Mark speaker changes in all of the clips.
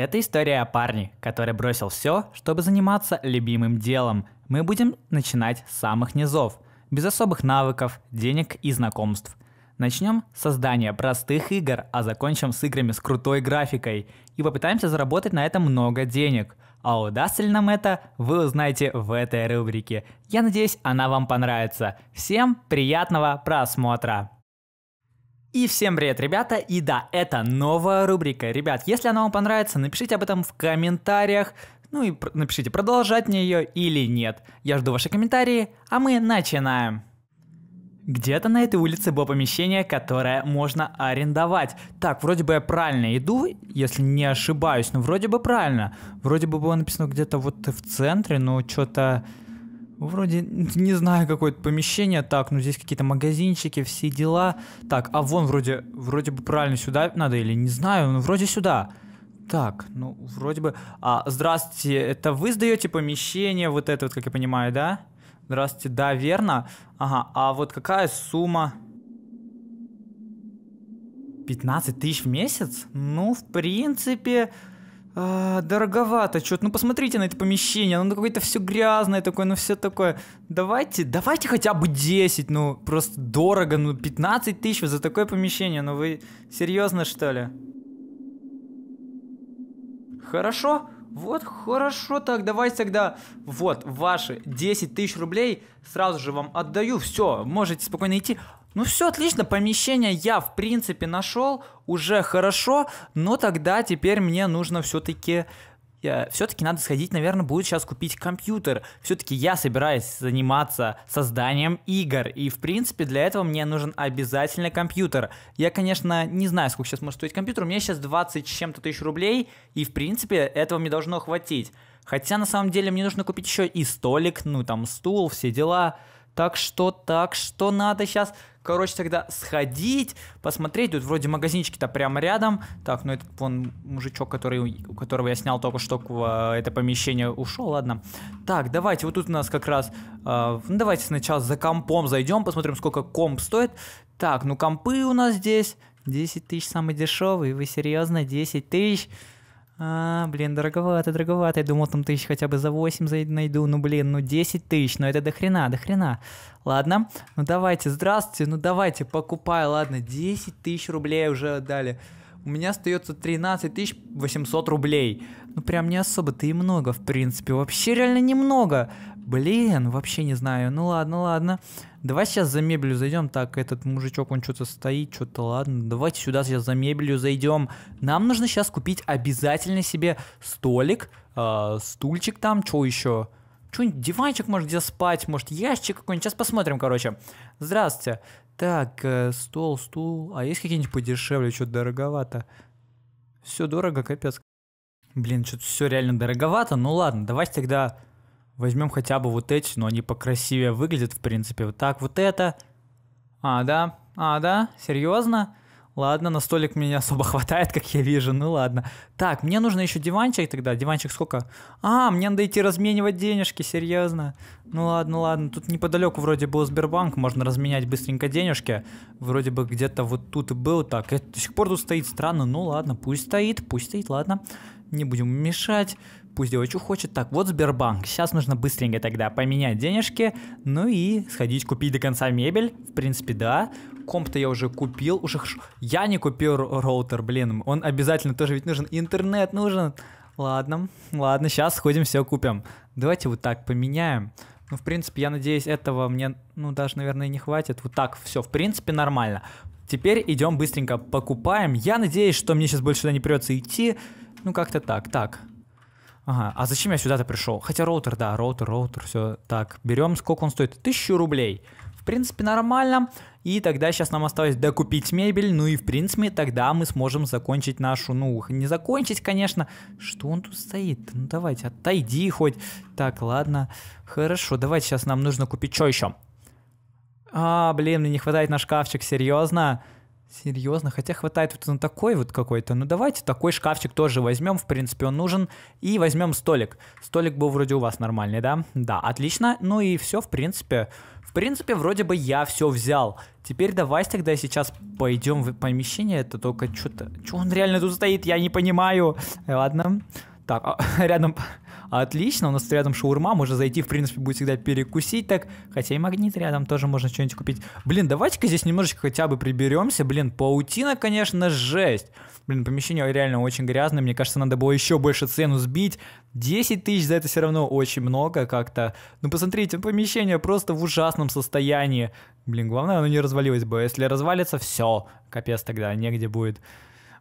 Speaker 1: Это история о парне, который бросил все, чтобы заниматься любимым делом. Мы будем начинать с самых низов, без особых навыков, денег и знакомств. Начнем с создания простых игр, а закончим с играми с крутой графикой. И попытаемся заработать на этом много денег. А удастся ли нам это, вы узнаете в этой рубрике. Я надеюсь, она вам понравится. Всем приятного просмотра! И всем привет, ребята! И да, это новая рубрика. Ребят, если она вам понравится, напишите об этом в комментариях. Ну и пр напишите, продолжать мне ее или нет. Я жду ваши комментарии, а мы начинаем. Где-то на этой улице было помещение, которое можно арендовать. Так, вроде бы я правильно иду, если не ошибаюсь, но вроде бы правильно. Вроде бы было написано где-то вот в центре, но что-то... Вроде не знаю какое-то помещение, так, ну здесь какие-то магазинчики, все дела. Так, а вон вроде, вроде бы правильно сюда надо или не знаю, ну вроде сюда. Так, ну вроде бы... А, здравствуйте, это вы сдаете помещение, вот это вот, как я понимаю, да? Здравствуйте, да, верно. Ага, а вот какая сумма? 15 тысяч в месяц? Ну, в принципе, а, дороговато что-то. Ну, посмотрите на это помещение, оно какое-то все грязное такое, ну, все такое. Давайте, давайте хотя бы 10, ну, просто дорого, ну, 15 тысяч за такое помещение, ну, вы серьезно, что ли? Хорошо, вот, хорошо, так давайте тогда, вот, ваши 10 тысяч рублей сразу же вам отдаю, все, можете спокойно идти. Ну все отлично, помещение я в принципе нашел, уже хорошо, но тогда теперь мне нужно все-таки э, все-таки надо сходить, наверное, будет сейчас купить компьютер. Все-таки я собираюсь заниматься созданием игр, и, в принципе, для этого мне нужен обязательно компьютер. Я, конечно, не знаю, сколько сейчас может стоить компьютер, у меня сейчас 20 с чем-то тысяч рублей, и, в принципе, этого мне должно хватить. Хотя, на самом деле, мне нужно купить еще и столик, ну, там, стул, все дела. Так что, так что надо сейчас, короче, тогда сходить, посмотреть. Тут вроде магазинчики-то прямо рядом. Так, ну этот вон мужичок, который, у которого я снял только что э, это помещение, ушел, ладно. Так, давайте, вот тут у нас как раз... Э, ну, давайте сначала за компом зайдем, посмотрим, сколько комп стоит. Так, ну компы у нас здесь... 10 тысяч самый дешевый, вы серьезно, 10 тысяч? А, блин, дороговато, дороговато. Я думал, там тысяч хотя бы за 8 найду. Ну, блин, ну 10 тысяч, ну это до хрена, до хрена. Ладно, ну давайте, здравствуйте, ну давайте, покупай, ладно, 10 тысяч рублей уже отдали у меня остается 13 800 рублей. Ну прям не особо-то и много, в принципе. Вообще реально немного. Блин, вообще не знаю. Ну ладно, ладно. Давай сейчас за мебелью зайдем. Так, этот мужичок, он что-то стоит, что-то ладно. Давайте сюда сейчас за мебелью зайдем. Нам нужно сейчас купить обязательно себе столик, э, стульчик там, что еще? Что-нибудь диванчик, может, где спать, может, ящик какой-нибудь. Сейчас посмотрим, короче. Здравствуйте. Так, э, стол, стул. А есть какие-нибудь подешевле? Что-то дороговато. Все дорого, капец. Блин, что-то все реально дороговато. Ну ладно, давайте тогда возьмем хотя бы вот эти, но они покрасивее выглядят, в принципе. Вот так, вот это. А, да? А, да? Серьезно? Ладно, на столик мне не особо хватает, как я вижу. Ну ладно. Так, мне нужно еще диванчик тогда. Диванчик сколько? А, мне надо идти разменивать денежки, серьезно. Ну ладно, ну ладно. Тут неподалеку вроде был Сбербанк, можно разменять быстренько денежки. Вроде бы где-то вот тут и был. Так, это до сих пор тут стоит странно. Ну ладно, пусть стоит, пусть стоит, ладно. Не будем мешать пусть делает, что хочет. Так, вот Сбербанк. Сейчас нужно быстренько тогда поменять денежки, ну и сходить купить до конца мебель. В принципе, да комп-то я уже купил, уже хорошо. Я не купил роутер, блин, он обязательно тоже ведь нужен, интернет нужен. Ладно, ладно, сейчас сходим все купим. Давайте вот так поменяем. Ну, в принципе, я надеюсь, этого мне, ну, даже, наверное, не хватит. Вот так все, в принципе, нормально. Теперь идем быстренько покупаем. Я надеюсь, что мне сейчас больше сюда не придется идти. Ну, как-то так, так. Ага, а зачем я сюда-то пришел? Хотя роутер, да, роутер, роутер, все. Так, берем, сколько он стоит? Тысячу рублей принципе, нормально. И тогда сейчас нам осталось докупить мебель, ну и, в принципе, тогда мы сможем закончить нашу, ну, не закончить, конечно. Что он тут стоит? Ну, давайте, отойди хоть. Так, ладно, хорошо, давайте сейчас нам нужно купить что еще? А, блин, мне не хватает на шкафчик, серьезно? Серьезно, хотя хватает вот на такой вот какой-то. Ну давайте такой шкафчик тоже возьмем, в принципе, он нужен. И возьмем столик. Столик был вроде у вас нормальный, да? Да, отлично. Ну и все, в принципе, в принципе, вроде бы я все взял. Теперь давай, тогда сейчас пойдем в помещение. Это только что-то... Че он реально тут стоит? Я не понимаю. Ладно. Так, а, рядом Отлично, у нас рядом шаурма, можно зайти, в принципе, будет всегда перекусить так. Хотя и магнит рядом тоже можно что-нибудь купить. Блин, давайте-ка здесь немножечко хотя бы приберемся. Блин, паутина, конечно, жесть. Блин, помещение реально очень грязное. Мне кажется, надо было еще больше цену сбить. 10 тысяч за это все равно очень много как-то. Ну, посмотрите, ну, помещение просто в ужасном состоянии. Блин, главное, оно не развалилось бы. А если развалится, все, капец тогда, негде будет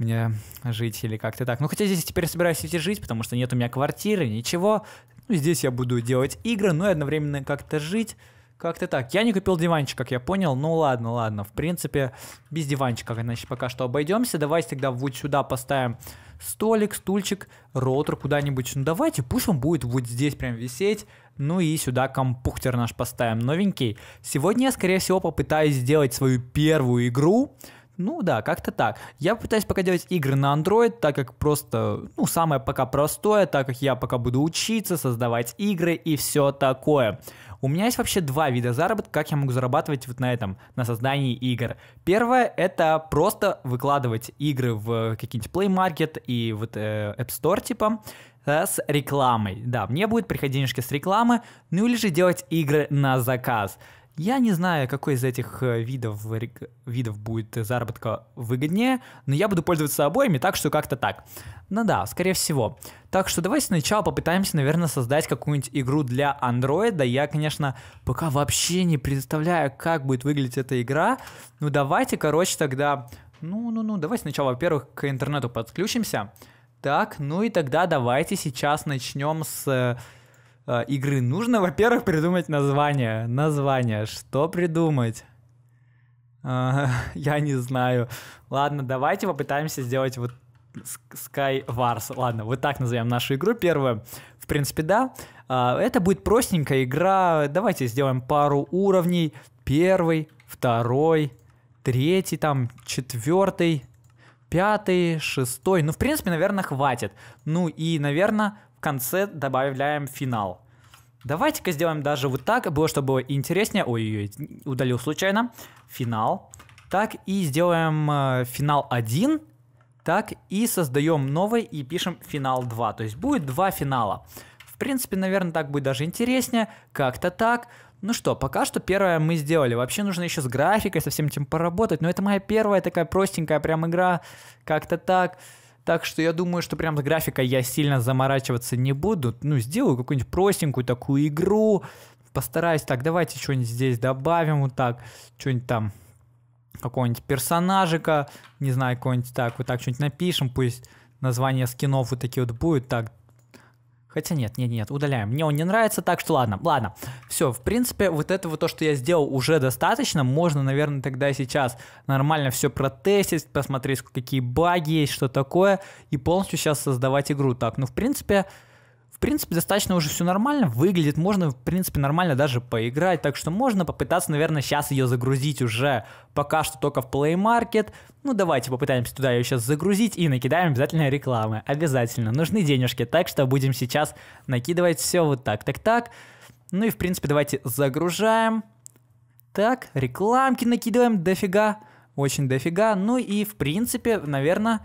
Speaker 1: мне жить или как-то так. Ну, хотя здесь теперь собираюсь идти жить, потому что нет у меня квартиры, ничего. Ну, здесь я буду делать игры, но и одновременно как-то жить. Как-то так. Я не купил диванчик, как я понял. Ну ладно, ладно. В принципе, без диванчика, значит, пока что обойдемся. Давайте тогда вот сюда поставим столик, стульчик, роутер куда-нибудь. Ну давайте, пусть он будет вот здесь прям висеть. Ну и сюда компьютер наш поставим новенький. Сегодня я, скорее всего, попытаюсь сделать свою первую игру. Ну да, как-то так. Я пытаюсь пока делать игры на Android, так как просто, ну, самое пока простое, так как я пока буду учиться, создавать игры и все такое. У меня есть вообще два вида заработка, как я могу зарабатывать вот на этом, на создании игр. Первое — это просто выкладывать игры в какие-нибудь Play Market и вот э, App Store типа, э, с рекламой. Да, мне будет приходить денежки с рекламы, ну или же делать игры на заказ. Я не знаю, какой из этих э, видов, видов будет заработка выгоднее, но я буду пользоваться обоими, так что как-то так. Ну да, скорее всего. Так что давайте сначала попытаемся, наверное, создать какую-нибудь игру для андроида. Я, конечно, пока вообще не представляю, как будет выглядеть эта игра. Ну давайте, короче, тогда... Ну-ну-ну, давайте сначала, во-первых, к интернету подключимся. Так, ну и тогда давайте сейчас начнем с э, э, игры, нужно, во-первых, придумать название. Название. Что придумать? Э, я не знаю. Ладно, давайте попытаемся сделать вот Sky Wars. Ладно, вот так назовем нашу игру. Первое, в принципе, да. А, это будет простенькая игра. Давайте сделаем пару уровней. Первый, второй, третий, там, четвертый, пятый, шестой. Ну, в принципе, наверное, хватит. Ну и, наверное, в конце добавляем финал. Давайте-ка сделаем даже вот так, было, чтобы было интереснее. Ой, ой, удалил случайно. Финал. Так, и сделаем э, финал 1. Так, и создаем новый и пишем финал 2. То есть будет два финала. В принципе, наверное, так будет даже интереснее. Как-то так. Ну что, пока что первое мы сделали. Вообще нужно еще с графикой, со всем этим поработать. Но это моя первая такая простенькая прям игра. Как-то так. Так что я думаю, что прям с графикой я сильно заморачиваться не буду. Ну, сделаю какую-нибудь простенькую такую игру, постараюсь. Так, давайте что-нибудь здесь добавим вот так, что-нибудь там какого-нибудь персонажика, не знаю, какого-нибудь так, вот так что-нибудь напишем, пусть название скинов вот такие вот будет Так, Хотя нет, нет, нет, удаляем. Мне он не нравится, так что ладно, ладно. Все, в принципе, вот этого то, что я сделал, уже достаточно. Можно, наверное, тогда сейчас нормально все протестить, посмотреть, какие баги есть, что такое, и полностью сейчас создавать игру. Так, ну, в принципе, принципе, достаточно уже все нормально выглядит, можно, в принципе, нормально даже поиграть, так что можно попытаться, наверное, сейчас ее загрузить уже пока что только в Play Market. Ну, давайте попытаемся туда ее сейчас загрузить и накидаем обязательно рекламы. Обязательно. Нужны денежки, так что будем сейчас накидывать все вот так, так, так. Ну и, в принципе, давайте загружаем. Так, рекламки накидываем дофига, очень дофига. Ну и, в принципе, наверное,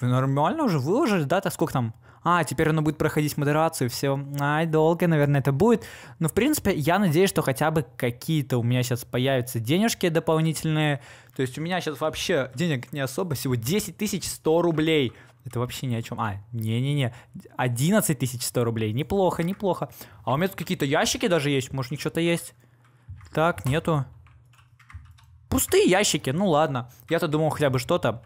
Speaker 1: нормально уже выложили, да, так сколько там, а, теперь оно будет проходить модерацию, все, ай, долго, наверное, это будет. Но, в принципе, я надеюсь, что хотя бы какие-то у меня сейчас появятся денежки дополнительные. То есть у меня сейчас вообще денег не особо, всего 10 100 рублей. Это вообще ни о чем. А, не-не-не, 11 100 рублей, неплохо, неплохо. А у меня тут какие-то ящики даже есть, может, у них что-то есть? Так, нету пустые ящики, ну ладно. Я-то думал хотя бы что-то.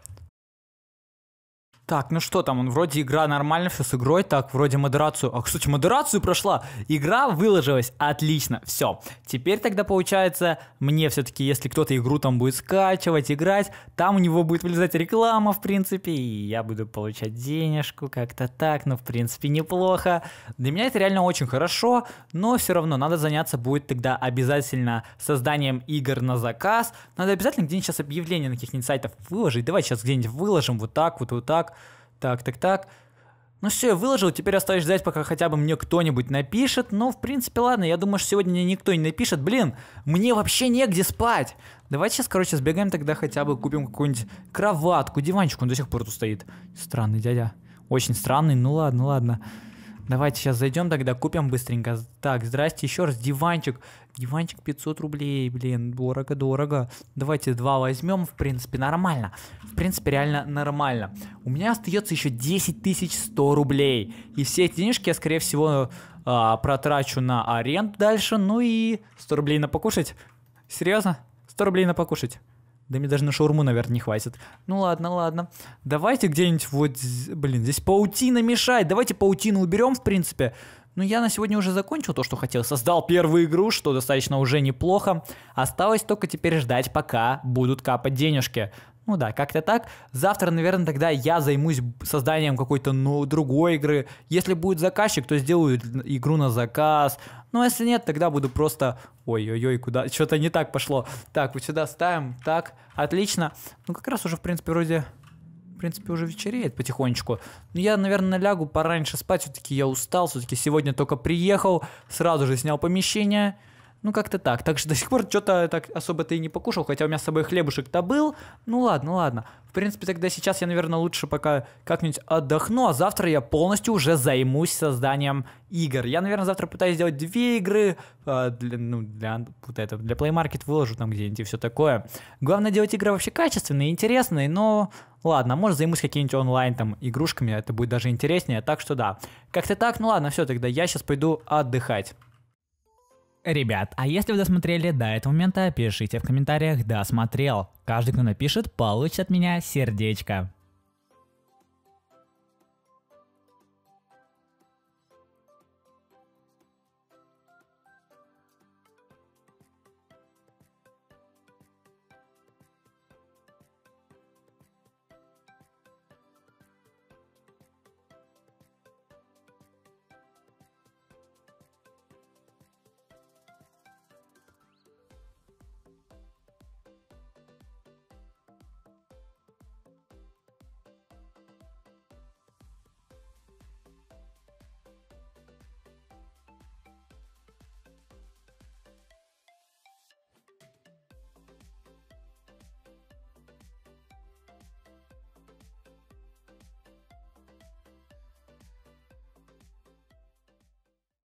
Speaker 1: Так, ну что там, он вроде игра нормально, все с игрой, так, вроде модерацию. А, кстати, модерацию прошла, игра выложилась, отлично, все. Теперь тогда получается, мне все-таки, если кто-то игру там будет скачивать, играть, там у него будет вылезать реклама, в принципе, и я буду получать денежку, как-то так, ну, в принципе, неплохо. Для меня это реально очень хорошо, но все равно надо заняться будет тогда обязательно созданием игр на заказ. Надо обязательно где-нибудь сейчас объявление на каких-нибудь сайтах выложить, давай сейчас где-нибудь выложим вот так вот, вот так, так, так, так. Ну все, я выложил, теперь остаюсь ждать, пока хотя бы мне кто-нибудь напишет. Но, ну, в принципе, ладно, я думаю, что сегодня мне никто не напишет. Блин, мне вообще негде спать. Давайте сейчас, короче, сбегаем тогда хотя бы купим какую-нибудь кроватку, диванчик. Он до сих пор тут стоит. Странный дядя. Очень странный, ну ладно, ладно. Давайте сейчас зайдем тогда, купим быстренько. Так, здрасте, еще раз, диванчик. Диванчик 500 рублей, блин, дорого-дорого. Давайте два возьмем, в принципе, нормально. В принципе, реально нормально. У меня остается еще 10 100 рублей. И все эти денежки я, скорее всего, а, протрачу на аренду дальше, ну и 100 рублей на покушать. Серьезно? 100 рублей на покушать. Да мне даже на шаурму, наверное, не хватит. Ну ладно, ладно. Давайте где-нибудь вот... Блин, здесь паутина мешает. Давайте паутину уберем, в принципе. Ну, я на сегодня уже закончил то, что хотел. Создал первую игру, что достаточно уже неплохо. Осталось только теперь ждать, пока будут капать денежки. Ну да, как-то так. Завтра, наверное, тогда я займусь созданием какой-то ну, другой игры. Если будет заказчик, то сделаю игру на заказ. Ну, если нет, тогда буду просто, ой-ой-ой, куда, что-то не так пошло. Так, вот сюда ставим, так, отлично. Ну, как раз уже, в принципе, вроде в принципе, уже вечереет потихонечку. Но ну, я, наверное, налягу пораньше спать, все-таки я устал, все-таки сегодня только приехал, сразу же снял помещение, ну, как-то так. Так что до сих пор что-то так особо-то и не покушал, хотя у меня с собой хлебушек-то был. Ну, ладно, ладно. В принципе, тогда сейчас я, наверное, лучше пока как-нибудь отдохну, а завтра я полностью уже займусь созданием игр. Я, наверное, завтра пытаюсь сделать две игры, э, для, ну, для, вот это, для Play Market выложу там где-нибудь и все такое. Главное делать игры вообще качественные, интересные, но ладно, может займусь какими-нибудь онлайн там игрушками, это будет даже интереснее, так что да. Как-то так, ну ладно, все, тогда я сейчас пойду отдыхать. Ребят, а если вы досмотрели до этого момента, пишите в комментариях «досмотрел». Каждый, кто напишет, получит от меня сердечко.